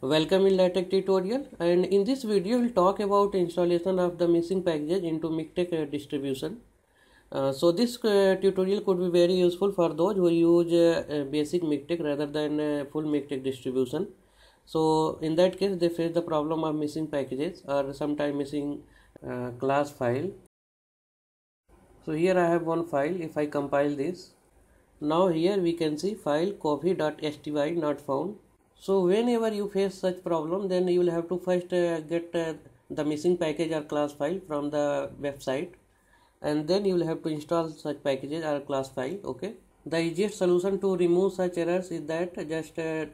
Welcome in LaTeX tutorial and in this video we'll talk about installation of the missing packages into MikTeX uh, distribution. Uh, so this uh, tutorial could be very useful for those who use uh, uh, basic MikTeX rather than uh, full MikTeX distribution. So in that case they face the problem of missing packages or sometimes missing class file. So here I have one file if I compile this. Now here we can see file copy.sty not found so whenever you face such problem then you will have to first uh, get uh, the missing package or class file from the website and then you will have to install such packages or class file okay the easiest solution to remove such errors is that just uh,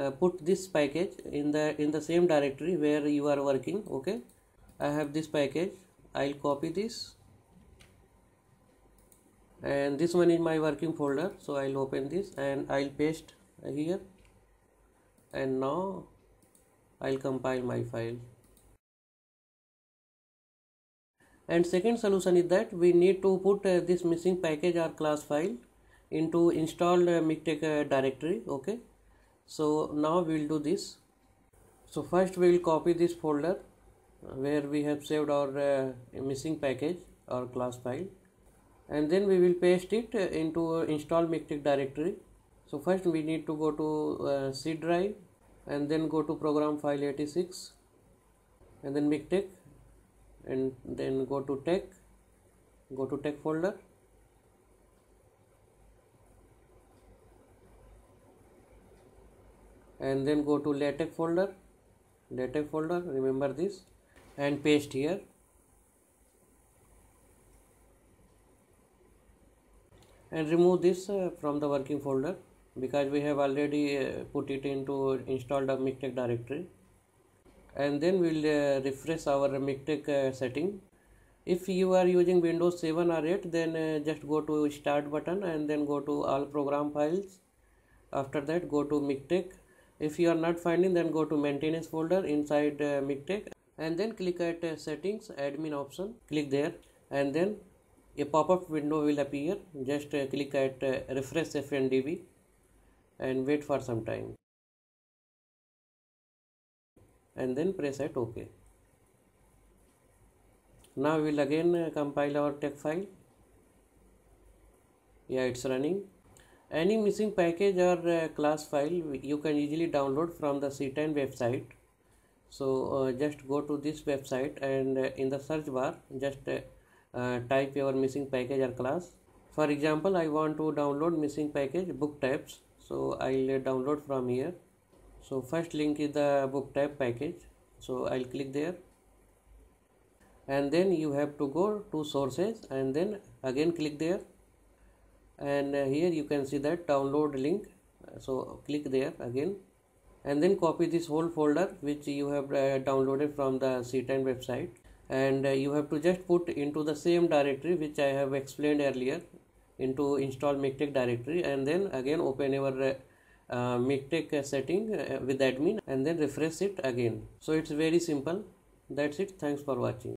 uh put this package in the in the same directory where you are working okay i have this package i'll copy this and this one is my working folder so i'll open this and i'll paste here and now I'll compile my file and second solution is that we need to put uh, this missing package or class file into installed uh, mictech uh, directory okay so now we'll do this so first we'll copy this folder uh, where we have saved our uh, missing package or class file and then we will paste it uh, into uh, installed mictech directory so first we need to go to c drive and then go to program file 86 and then tech, and then go to tech go to tech folder and then go to latex folder latex folder remember this and paste here and remove this uh, from the working folder because we have already uh, put it into installed a MICTEK directory and then we'll uh, refresh our MICTEK uh, setting if you are using windows 7 or 8 then uh, just go to start button and then go to all program files after that go to MICTEK. if you are not finding then go to maintenance folder inside uh, and then click at uh, settings admin option click there and then a pop-up window will appear just uh, click at refresh fndb and wait for some time and then press at ok now we will again uh, compile our text file yeah it's running any missing package or uh, class file you can easily download from the C10 website so uh, just go to this website and uh, in the search bar just uh, uh, type your missing package or class for example i want to download missing package book types so I'll uh, download from here so first link is the book type package so I'll click there and then you have to go to sources and then again click there and uh, here you can see that download link so click there again and then copy this whole folder which you have uh, downloaded from the CTAN website and you have to just put into the same directory which I have explained earlier into install mictech directory and then again open your uh, setting uh, with admin and then refresh it again so it's very simple that's it thanks for watching